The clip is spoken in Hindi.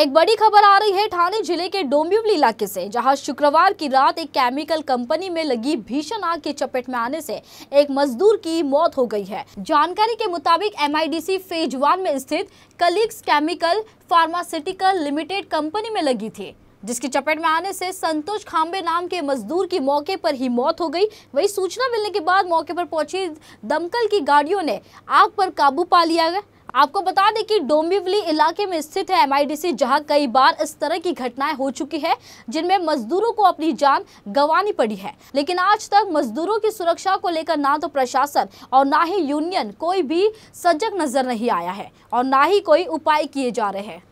एक बड़ी खबर आ रही है ठाणे जिले के डोंबिवली इलाके से जहां शुक्रवार की रात एक केमिकल कंपनी में लगी भीषण आग के चपेट में आने से एक मजदूर की मौत हो गई है जानकारी के मुताबिक एमआईडीसी फेज वन में स्थित कलिक्स केमिकल फार्मास्यूटिकल लिमिटेड कंपनी में लगी थी जिसकी चपेट में आने से संतोष खांबे नाम के मजदूर की मौके पर ही मौत हो गई वही सूचना मिलने के बाद मौके पर पहुंची दमकल की गाड़ियों ने आग पर काबू पा लिया गया आपको बता दें कि डोम्बिवली इलाके में स्थित है एमआईडीसी जहां कई बार इस तरह की घटनाएं हो चुकी है जिनमें मजदूरों को अपनी जान गंवानी पड़ी है लेकिन आज तक मजदूरों की सुरक्षा को लेकर ना तो प्रशासन और ना ही यूनियन कोई भी सजग नजर नहीं आया है और ना ही कोई उपाय किए जा रहे हैं